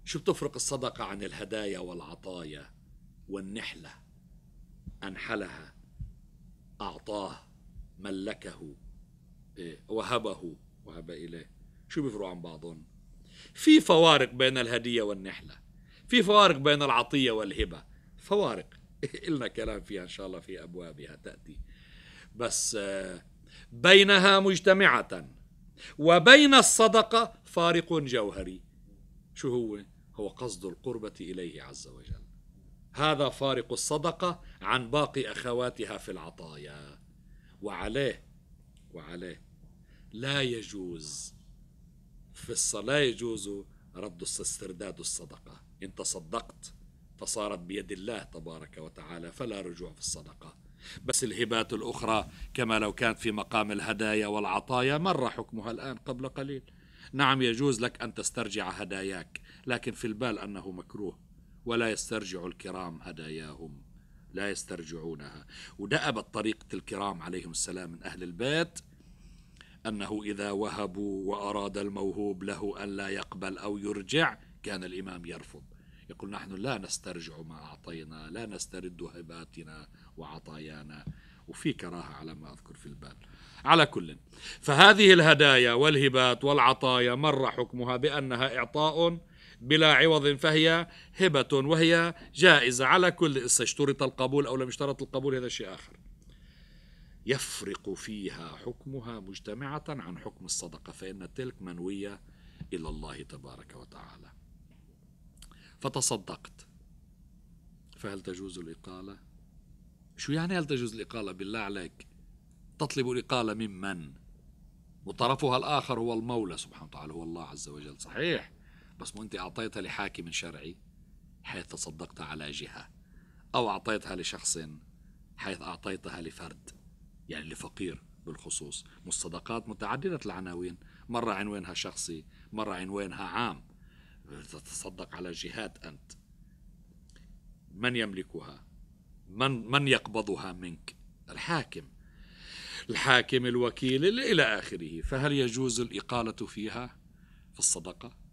شو بتفرق الصدقة عن الهدايا والعطايا والنحله أنحلها أعطاه ملكه إيه، وهبه وهب إليه شو بيفرقوا عن بعضهم في فوارق بين الهدية والنحلة في فوارق بين العطية والهبة فوارق إلنا كلام فيها إن شاء الله في أبوابها تأتي بس آه، بينها مجتمعة وبين الصدقة فارق جوهري شو هو؟ هو قصد القربة إليه عز وجل هذا فارق الصدقة عن باقي أخواتها في العطايا وعليه وعليه لا يجوز في الصلاة يجوز رد استرداد الصدقة إن تصدقت فصارت بيد الله تبارك وتعالى فلا رجوع في الصدقة بس الهبات الأخرى كما لو كانت في مقام الهدايا والعطايا مر حكمها الآن قبل قليل نعم يجوز لك أن تسترجع هداياك لكن في البال أنه مكروه ولا يسترجع الكرام هداياهم لا يسترجعونها ودأبت طريقة الكرام عليهم السلام من أهل البيت أنه إذا وهبوا وأراد الموهوب له أن لا يقبل أو يرجع كان الإمام يرفض يقول نحن لا نسترجع ما أعطينا لا نسترد هباتنا وعطايانا وفي كراهة على ما أذكر في البال على كل فهذه الهدايا والهبات والعطايا مر حكمها بأنها إعطاء بلا عوض فهي هبة وهي جائزة على كل اشترط القبول أو لم يشترط القبول هذا شيء آخر يفرق فيها حكمها مجتمعة عن حكم الصدقة فإن تلك منوية إلى الله تبارك وتعالى فتصدقت فهل تجوز الإقالة؟ شو يعني هل تجوز الإقالة بالله عليك؟ تطلب الإقالة ممن؟ وطرفها الآخر هو المولى سبحانه وتعالى هو الله عز وجل صحيح بس ما أنت أعطيتها لحاكم شرعي حيث تصدقت على جهة أو أعطيتها لشخص حيث أعطيتها لفرد يعني لفقير بالخصوص مصدقات متعددة العناوين مرة عنوانها شخصي مرة عنوانها عام تتصدق على جهات أنت من يملكها من, من يقبضها منك الحاكم الحاكم الوكيل إلى آخره فهل يجوز الإقالة فيها في الصدقة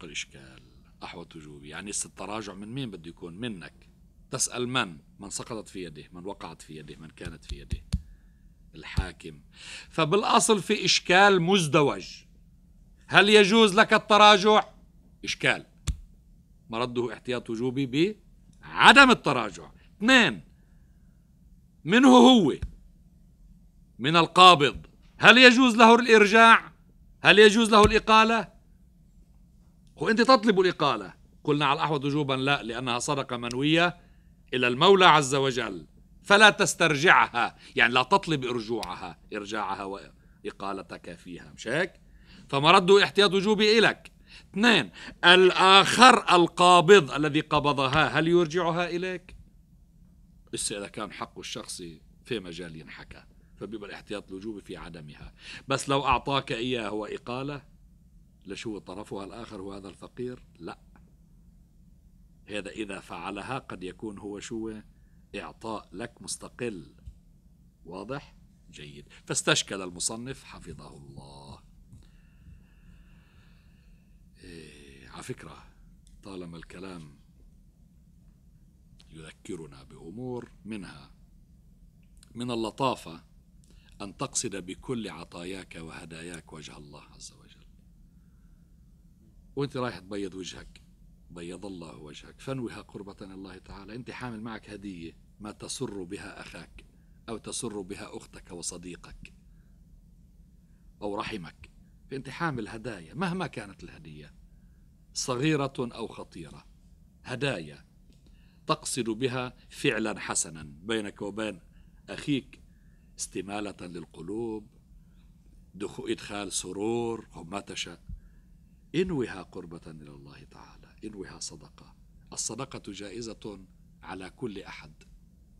يدق الإشكال أحوط وجوبي يعني التراجع من مين بده يكون منك تسأل من من سقطت في يده من وقعت في يده من كانت في يده الحاكم فبالأصل في إشكال مزدوج هل يجوز لك التراجع إشكال مرده احتياط وجوبي بعدم التراجع اثنين منه هو من القابض هل يجوز له الإرجاع هل يجوز له الإقالة وأنت تطلب الإقالة قلنا على الأحوط وجوبا لا لأنها صدقة منوية إلى المولى عز وجل فلا تسترجعها يعني لا تطلب إرجوعها إرجاعها وإقالتك فيها مش هيك؟ فمرد احتياط وجوبي إلك اثنين الآخر القابض الذي قبضها هل يرجعها إليك؟ بس إذا كان حقه الشخصي في مجال ينحكى فبيبقى الاحتياط الوجوبي في عدمها بس لو أعطاك إياه هو إقالة لشو طرفها الآخر هو هذا الفقير لا هذا إذا فعلها قد يكون هو شو إعطاء لك مستقل واضح جيد فاستشكل المصنف حفظه الله إيه على فكرة طالما الكلام يذكرنا بأمور منها من اللطافة أن تقصد بكل عطاياك وهداياك وجه الله عز وجل وانت رايح تبيض وجهك بيض الله وجهك فانوها قربة الله تعالى انت حامل معك هدية ما تسر بها أخاك أو تسر بها أختك وصديقك أو رحمك فأنت حامل هدايا مهما كانت الهدية صغيرة أو خطيرة هدايا تقصد بها فعلا حسنا بينك وبين أخيك استمالة للقلوب إدخال سرور ما تشاء انوها قربة إلى الله تعالى انوها صدقة الصدقة جائزة على كل أحد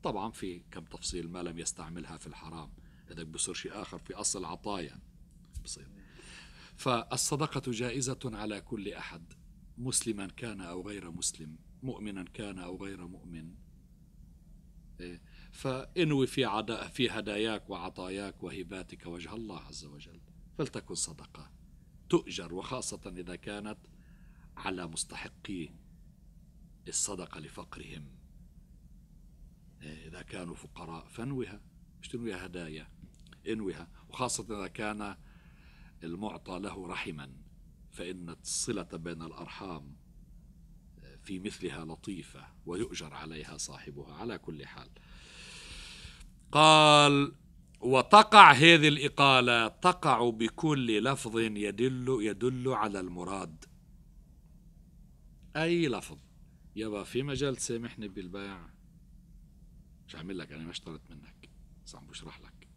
طبعا في كم تفصيل ما لم يستعملها في الحرام هذاك بصير شيء آخر في أصل عطايا بصير فالصدقة جائزة على كل أحد مسلما كان أو غير مسلم مؤمنا كان أو غير مؤمن إيه. فانوي في عدا في هداياك وعطاياك وهباتك وجه الله عز وجل فلتكن صدقه تؤجر وخاصة إذا كانت على مستحقي الصدقة لفقرهم إذا كانوا فقراء فانوها مش تنويها هدايا انوها وخاصة إذا كان المعطى له رحما فإن الصلة بين الأرحام في مثلها لطيفة ويؤجر عليها صاحبها على كل حال قال وتقع هذه الإقالة تقع بكل لفظ يدل يدل على المراد أي لفظ يابا في مجال تسامحني بالبيع مش عامل لك أنا ما اشتريت منك بس عم بشرح لك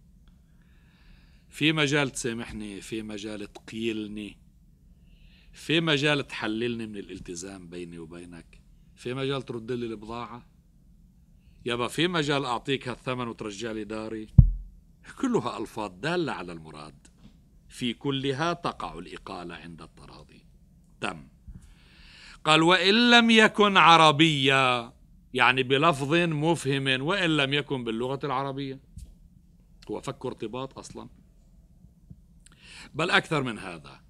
في مجال تسامحني في مجال تقيلني في مجال تحللني من الالتزام بيني وبينك في مجال ترد لي البضاعة يابا في مجال أعطيك هالثمن وترجع لي داري كلها ألفاظ دالة على المراد في كلها تقع الإقالة عند التراضي تم قال وإن لم يكن عربيا يعني بلفظ مفهم وإن لم يكن باللغة العربية هو فك ارتباط أصلا بل أكثر من هذا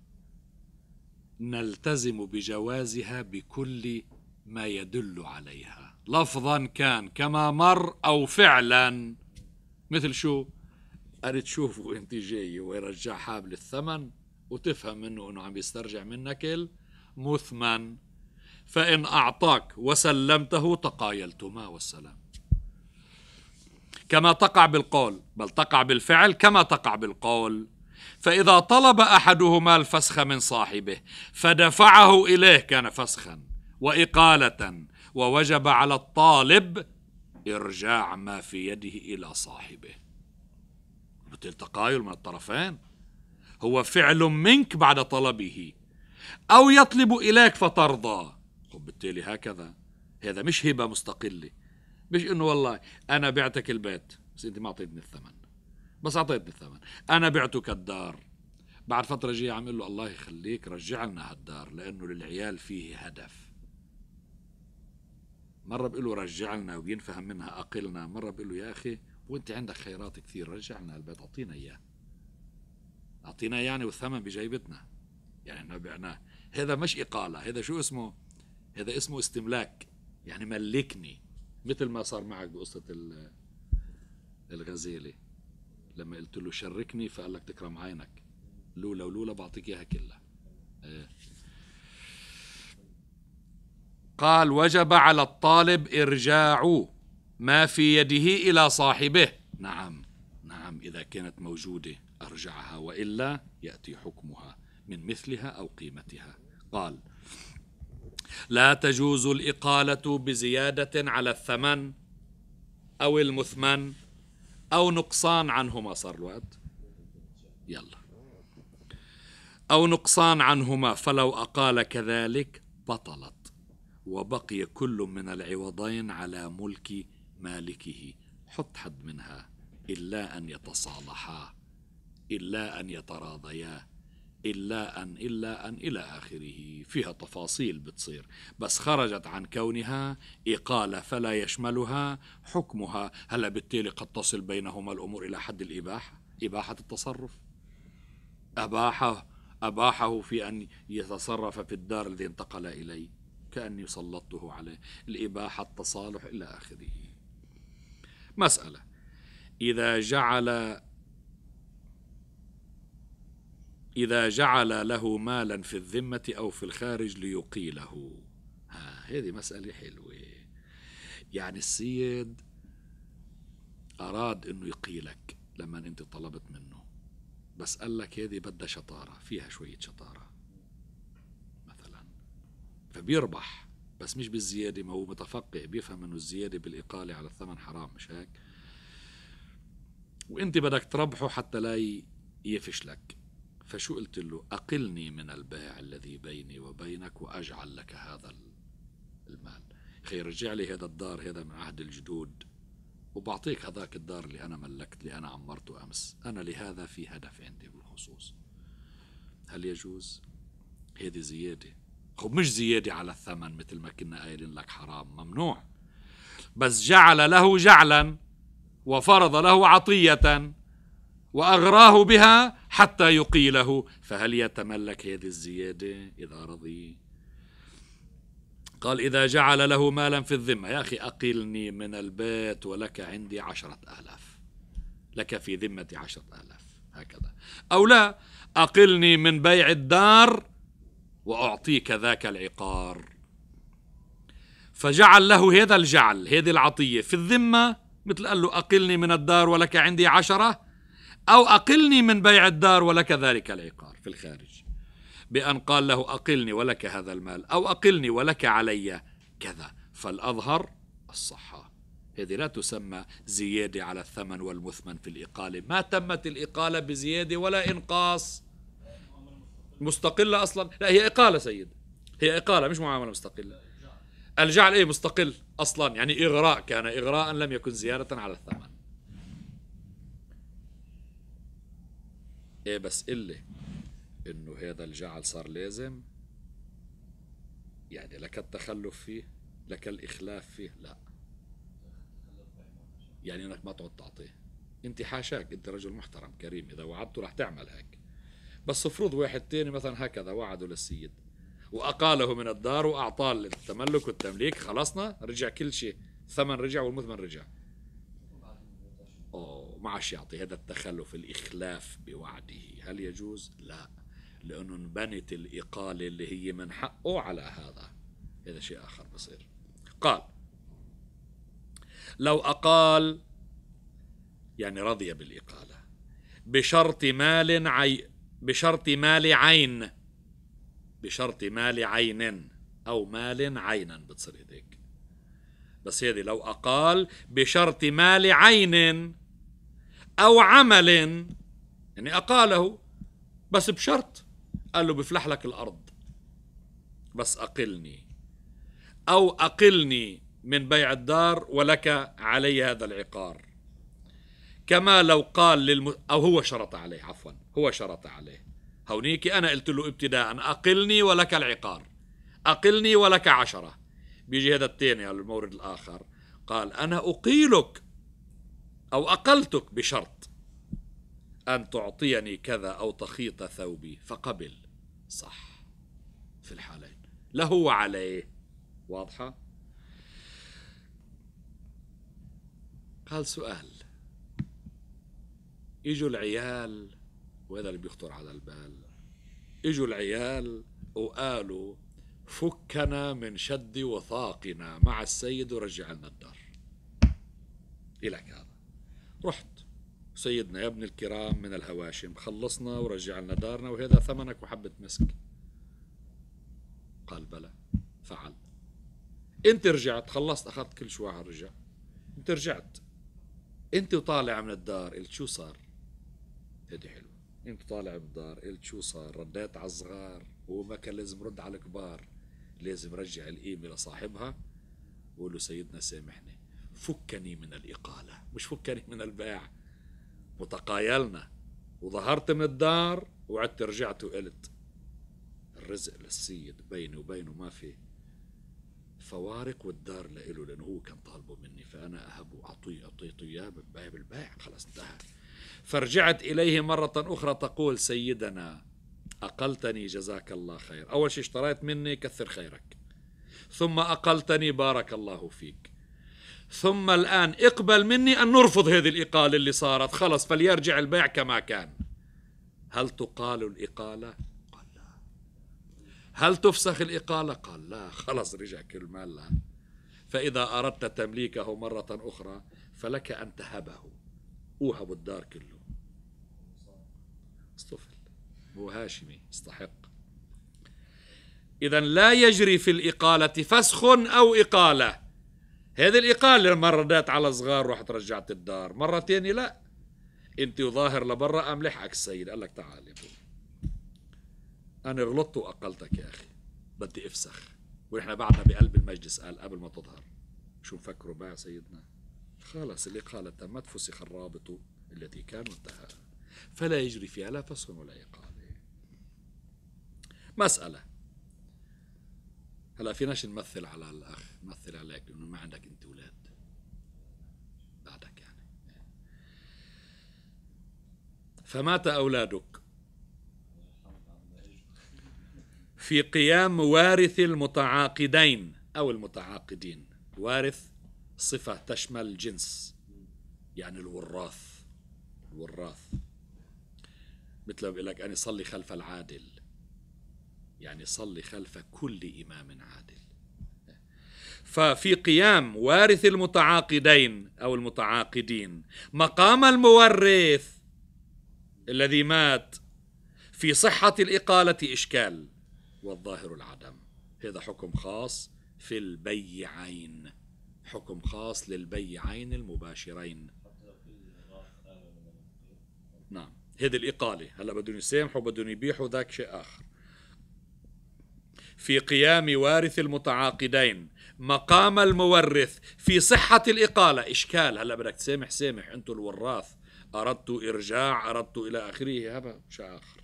نلتزم بجوازها بكل ما يدل عليها لفظا كان كما مر أو فعلا مثل شو قال تشوفه انت جاي ويرجع حابل الثمن وتفهم منه انه عم يسترجع منك المثمن فان اعطاك وسلمته تقايلتما والسلام كما تقع بالقول بل تقع بالفعل كما تقع بالقول فإذا طلب أحدهما الفسخ من صاحبه فدفعه إليه كان فسخا وإقالة ووجب على الطالب إرجاع ما في يده إلى صاحبه بطل تقايل من الطرفين هو فعل منك بعد طلبه أو يطلب إليك فترضى خب بالتالي هكذا هذا مش هبة مستقلة مش إنه والله أنا بعتك البيت بس أنت ما أعطيتني الثمن بس أعطيتني الثمن أنا بعتك الدار بعد فترة جاي عم له الله يخليك رجع لنا هالدار لأنه للعيال فيه هدف مرة بقول له رجع لنا وبينفهم منها أقلنا مرة بقول له يا أخي وانت عندك خيرات كثير رجع لنا البيت اعطينا اياه اعطينا يعني والثمن بجيبتنا يعني احنا بعناه هذا مش اقاله هذا شو اسمه هذا اسمه استملاك يعني ملكني مثل ما صار معك بقصه الغزيله لما قلت له شركني فقال لك تكرم عينك لولا ولولا بعطيك اياها كلها إيه. قال وجب على الطالب ارجاعه ما في يده إلى صاحبه نعم نعم إذا كانت موجودة أرجعها وإلا يأتي حكمها من مثلها أو قيمتها قال لا تجوز الإقالة بزيادة على الثمن أو المثمن أو نقصان عنهما صار الوقت يلا أو نقصان عنهما فلو أقال كذلك بطلت وبقي كل من العوضين على ملك مالكه حط حد منها إلا أن يتصالحا إلا أن يتراضيا إلا أن إلا أن إلى آخره فيها تفاصيل بتصير بس خرجت عن كونها إقالة فلا يشملها حكمها هلا بالتالي قد تصل بينهما الأمور إلى حد الإباحة إباحة التصرف أباحه أباحه في أن يتصرف في الدار الذي انتقل إليه كأني سلطته عليه الإباحة التصالح إلى آخره مسألة إذا جعل إذا جعل له مالا في الذمة أو في الخارج ليقيله ها آه، هذه مسألة حلوة يعني السيد أراد أنه يقيلك لما أنت طلبت منه بس قال لك هذه بدها شطارة فيها شوية شطارة مثلا فبيربح بس مش بالزيادة ما هو متفقع بيفهم انه الزيادة بالإقالة على الثمن حرام مش هيك وانت بدك تربحه حتى لا يفش لك فشو قلت له أقلني من البيع الذي بيني وبينك وأجعل لك هذا المال خي رجع لي هذا الدار هذا من عهد الجدود وبعطيك هذاك الدار اللي أنا ملكت اللي أنا عمرته أمس أنا لهذا في هدف عندي بالخصوص هل يجوز هذه زيادة مش زيادة على الثمن مثل ما كنا قايلين لك حرام ممنوع بس جعل له جعلا وفرض له عطية وأغراه بها حتى يقيله فهل يتملك هذه الزيادة إذا رضي قال إذا جعل له مالا في الذمة يا أخي أقلني من البيت ولك عندي عشرة ألاف لك في ذمتي عشرة ألاف هكذا أو لا أقلني من بيع الدار وأعطيك ذاك العقار فجعل له هذا الجعل هذه العطية في الذمة مثل قال له أقلني من الدار ولك عندي عشرة أو أقلني من بيع الدار ولك ذلك العقار في الخارج بأن قال له أقلني ولك هذا المال أو أقلني ولك علي كذا فالأظهر الصحة هذه لا تسمى زيادة على الثمن والمثمن في الإقالة ما تمت الإقالة بزيادة ولا إنقاص مستقلة أصلا لا هي إقالة سيد هي إقالة مش معاملة مستقلة الجعل إيه مستقل أصلا يعني إغراء كان إغراء لم يكن زيادة على الثمن إيه بس إلا إنه هذا الجعل صار لازم يعني لك التخلف فيه لك الإخلاف فيه لا يعني إنك ما تقعد تعطيه أنت حاشاك أنت رجل محترم كريم إذا وعدته رح تعمل هيك بس افرض واحد تاني مثلا هكذا وعده للسيد وأقاله من الدار وأعطاه التملك والتمليك خلصنا رجع كل شيء الثمن رجع والمثمن رجع أوه ما عادش يعطي هذا التخلف الإخلاف بوعده هل يجوز؟ لا لأنه انبنت الإقالة اللي هي من حقه على هذا هذا شيء آخر بصير قال لو أقال يعني رضي بالإقالة بشرط مال عي بشرط مال عين بشرط مال عين أو مال عينا بتصير هيك بس هذه لو أقال بشرط مال عين أو عمل يعني أقاله بس بشرط قال له بفلح لك الأرض بس أقلني أو أقلني من بيع الدار ولك علي هذا العقار كما لو قال للم... أو هو شرط عليه عفوا هو شرط عليه هونيك أنا قلت له ابتداء أقلني ولك العقار أقلني ولك عشرة بيجي هذا الثاني على المورد الآخر قال أنا أقيلك أو أقلتك بشرط أن تعطيني كذا أو تخيط ثوبي فقبل صح في الحالين له وعليه واضحة؟ قال سؤال اجوا العيال وهذا اللي بيخطر على البال اجوا العيال وقالوا فكنا من شد وثاقنا مع السيد ورجع لنا الدار إلك إيه هذا رحت سيدنا يا ابن الكرام من الهواشم خلصنا ورجع لنا دارنا وهذا ثمنك وحبة مسك قال بلى فعل انت رجعت خلصت اخذت كل شيء رجع انت رجعت انت وطالع من الدار قلت شو صار هدي حلو انت طالع بدار قلت شو صار رديت على الصغار هو ما كان لازم رد على الكبار لازم رجع القيمة لصاحبها وقول له سيدنا سامحني فكني من الإقالة مش فكني من البيع وتقايلنا وظهرت من الدار وعدت رجعت وقلت الرزق للسيد بيني وبينه ما في فوارق والدار لإله لأنه هو كان طالبه مني فأنا أهبه أعطيه أعطيته إياه من باب خلاص انتهى فرجعت إليه مرة أخرى تقول سيدنا أقلتني جزاك الله خير أول شيء اشتريت مني كثر خيرك ثم أقلتني بارك الله فيك ثم الآن اقبل مني أن نرفض هذه الإقالة اللي صارت خلص فليرجع البيع كما كان هل تقال الإقالة؟ قال لا هل تفسخ الإقالة؟ قال لا خلص رجع كل مال فإذا أردت تمليكه مرة أخرى فلك أن تهبه أوهب الدار كله الطفل هو هاشمي يستحق إذا لا يجري في الإقالة فسخ أو إقالة هذه الإقالة مرة دات على صغار رحت رجعت الدار مرة ثانية لا أنت وظاهر لبرا ام لحقك السيد قال لك تعال يا أنا غلطت وأقلتك يا أخي بدي أفسخ ونحن بعدنا بقلب المجلس قال قبل ما تظهر شو مفكروا بقى سيدنا خلص الإقالة تمت فسخ الرابط الذي كان انتهى فلا يجري فيها لا فصل ولا إقامة مسألة هلا فيناش نمثل على الأخ نمثل عليك لأنه ما عندك أنت أولاد بعدك يعني فمات أولادك في قيام وارث المتعاقدين أو المتعاقدين وارث صفة تشمل الجنس يعني الوراث الوراث مثل ما بيقول لك اني يعني صلي خلف العادل يعني صلي خلف كل إمام عادل ففي قيام وارث المتعاقدين أو المتعاقدين مقام المورث الذي مات في صحة الإقالة إشكال والظاهر العدم هذا حكم خاص في البيعين حكم خاص للبيعين المباشرين نعم هذه الإقالة هلا بدهم يسامحوا بدهم يبيحوا ذاك شيء آخر في قيام وارث المتعاقدين مقام المورث في صحة الإقالة إشكال هلا بدك تسامح سامح أنتوا الوراث أردت إرجاع أردت إلى آخره هذا شيء آخر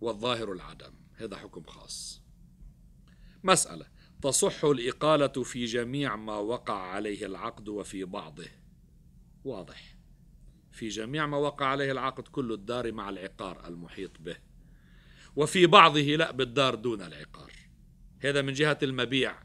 والظاهر العدم هذا حكم خاص مسألة تصح الإقالة في جميع ما وقع عليه العقد وفي بعضه واضح في جميع ما وقع عليه العقد كله الدار مع العقار المحيط به وفي بعضه لا بالدار دون العقار هذا من جهة المبيع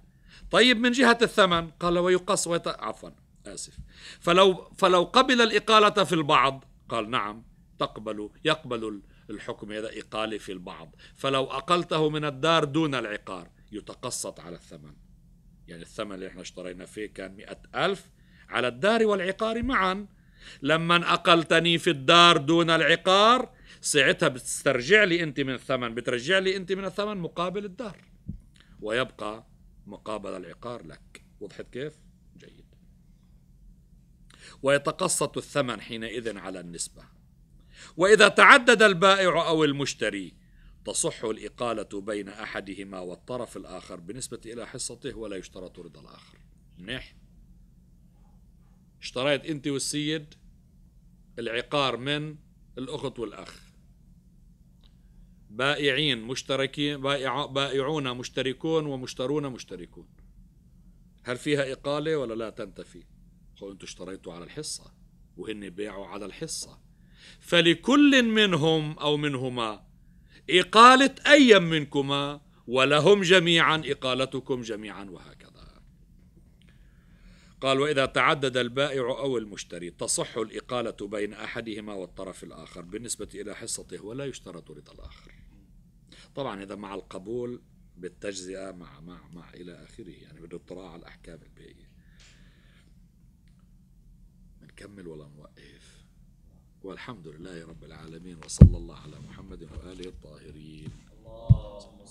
طيب من جهة الثمن قال ويقص ويت... عفوا آسف فلو, فلو قبل الإقالة في البعض قال نعم تقبل يقبل الحكم هذا إقالة في البعض فلو أقلته من الدار دون العقار يتقسط على الثمن يعني الثمن اللي احنا اشترينا فيه كان مئة ألف على الدار والعقار معا لما أقلتني في الدار دون العقار ساعتها بتسترجع لي أنت من الثمن بترجع لي أنت من الثمن مقابل الدار ويبقى مقابل العقار لك وضحت كيف؟ جيد ويتقسط الثمن حينئذ على النسبة وإذا تعدد البائع أو المشتري تصح الإقالة بين أحدهما والطرف الآخر بالنسبة إلى حصته ولا يشترط رضا الآخر منيح اشتريت انت والسيد العقار من الاخت والاخ بائعين مشتركين بائع بائعون مشتركون ومشترون مشتركون هل فيها إقالة ولا لا تنتفي قل أنتم اشتريتوا على الحصة وهن بيعوا على الحصة فلكل منهم أو منهما إقالة أي منكما ولهم جميعا إقالتكم جميعا وهكذا قال وإذا تعدد البائع أو المشتري تصح الإقالة بين أحدهما والطرف الآخر بالنسبة إلى حصته ولا يشترط رضا الآخر طبعا إذا مع القبول بالتجزئة مع مع مع إلى آخره يعني بده اطلاع على الأحكام البيئية بنكمل ولا نوقف والحمد لله رب العالمين وصلى الله على محمد وآله الطاهرين اللهم